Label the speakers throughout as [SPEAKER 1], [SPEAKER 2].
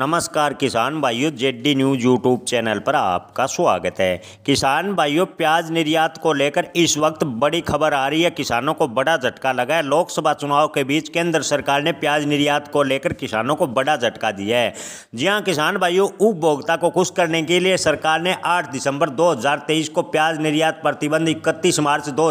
[SPEAKER 1] नमस्कार किसान भाइयों जेडी न्यूज यूट्यूब चैनल पर आपका स्वागत है किसान भाइयों प्याज निर्यात को लेकर इस वक्त बड़ी खबर आ रही है किसानों को बड़ा झटका लगा है लोकसभा चुनाव के बीच केंद्र सरकार ने प्याज निर्यात को लेकर किसानों को बड़ा झटका दिया है जी हाँ किसान भाइयों उपभोक्ता को खुश करने के लिए सरकार ने आठ दिसंबर दो को प्याज निर्यात प्रतिबंध इकतीस मार्च दो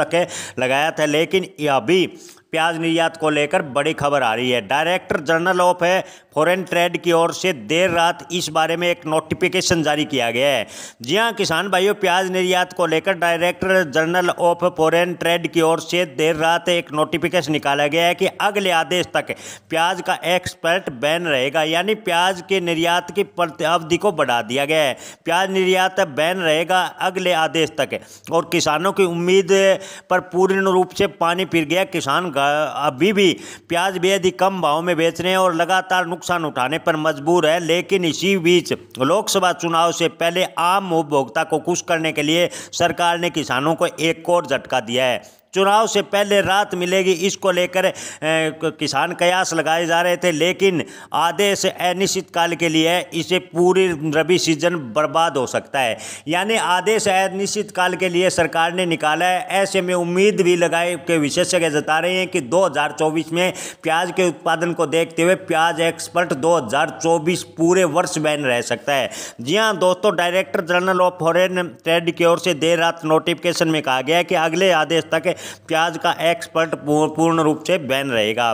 [SPEAKER 1] तक लगाया था लेकिन अभी प्याज निर्यात को लेकर बड़ी खबर आ रही है डायरेक्टर जनरल ऑफ है फॉरेन ट्रेड की ओर से देर रात इस बारे में एक नोटिफिकेशन जारी किया गया है जी हाँ किसान भाइयों प्याज निर्यात को लेकर director general of foreign trade की ओर से देर रात एक नोटिफिकेशन निकाला गया है कि अगले आदेश तक प्याज का एक्सपर्ट बैन रहेगा यानी प्याज के निर्यात की अवधि को बढ़ा दिया गया है प्याज निर्यात बैन रहेगा अगले आदेश तक और किसानों की उम्मीद पर पूर्ण रूप से पानी फिर गया किसान अभी भी प्याज बेहद ही कम भाव में बेचने और लगातार नुकसान उठाने पर मजबूर है लेकिन इसी बीच लोकसभा चुनाव से पहले आम उपभोक्ता को खुश करने के लिए सरकार ने किसानों को एक और झटका दिया है चुनाव से पहले रात मिलेगी इसको लेकर किसान कयास लगाए जा रहे थे लेकिन आदेश अनिश्चितकाल के लिए है इसे पूरी रबी सीजन बर्बाद हो सकता है यानी आदेश अनिश्चितकाल के लिए सरकार ने निकाला है ऐसे में उम्मीद भी लगाए के विशेषज्ञ जता रहे हैं कि 2024 में प्याज के उत्पादन को देखते हुए प्याज एक्सपर्ट दो पूरे वर्ष बैन रह सकता है जी हाँ दोस्तों director general of foreign trade की ओर से देर रात नोटिफिकेशन में कहा गया है कि अगले आदेश तक प्याज का एक्सपर्ट पूर्ण रूप से बैन रहेगा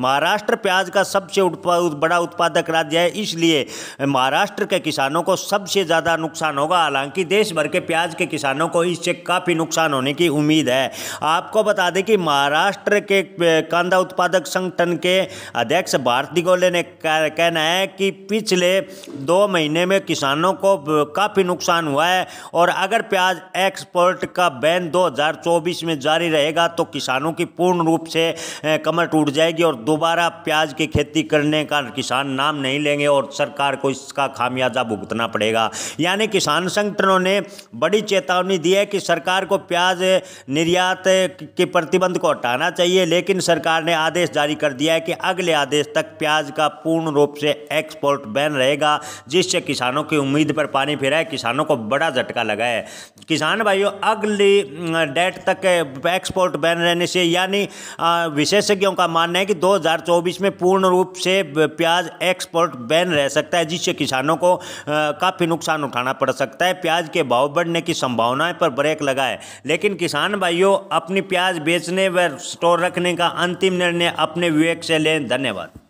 [SPEAKER 1] महाराष्ट्र प्याज का सबसे उत्पाद बड़ा उत्पादक राज्य है इसलिए महाराष्ट्र के किसानों को सबसे ज़्यादा नुकसान होगा हालांकि देश भर के प्याज के किसानों को इससे काफ़ी नुकसान होने की उम्मीद है आपको बता दें कि महाराष्ट्र के कांदा उत्पादक संगठन के अध्यक्ष भारती गोले ने कहना है कि पिछले दो महीने में किसानों को काफ़ी नुकसान हुआ है और अगर प्याज एक्सपोर्ट का बैन 2024 में जारी रहेगा तो किसानों की पूर्ण रूप से कमर टूट जाएगी और दोबारा प्याज की खेती करने का किसान नाम नहीं लेंगे और सरकार को इसका खामियाजा भुगतना पड़ेगा यानी किसान संगठनों ने बड़ी चेतावनी दी है कि सरकार को प्याज निर्यात के प्रतिबंध को हटाना चाहिए लेकिन सरकार ने आदेश जारी कर दिया है कि अगले आदेश तक प्याज का पूर्ण रूप से एक्सपोर्ट बैन रहेगा जिससे किसानों की उम्मीद पर पानी फिरा है किसानों को बड़ा झटका लगा है किसान भाइयों अगली डेट तक एक्सपोर्ट बैन रहने से यानी विशेषज्ञों का मानना है कि 2024 में पूर्ण रूप से प्याज एक्सपोर्ट बैन रह सकता है जिससे किसानों को काफ़ी नुकसान उठाना पड़ सकता है प्याज के भाव बढ़ने की संभावनाएं पर ब्रेक लगा है लेकिन किसान भाइयों अपनी प्याज बेचने व स्टोर रखने का अंतिम निर्णय अपने विवेक से लें धन्यवाद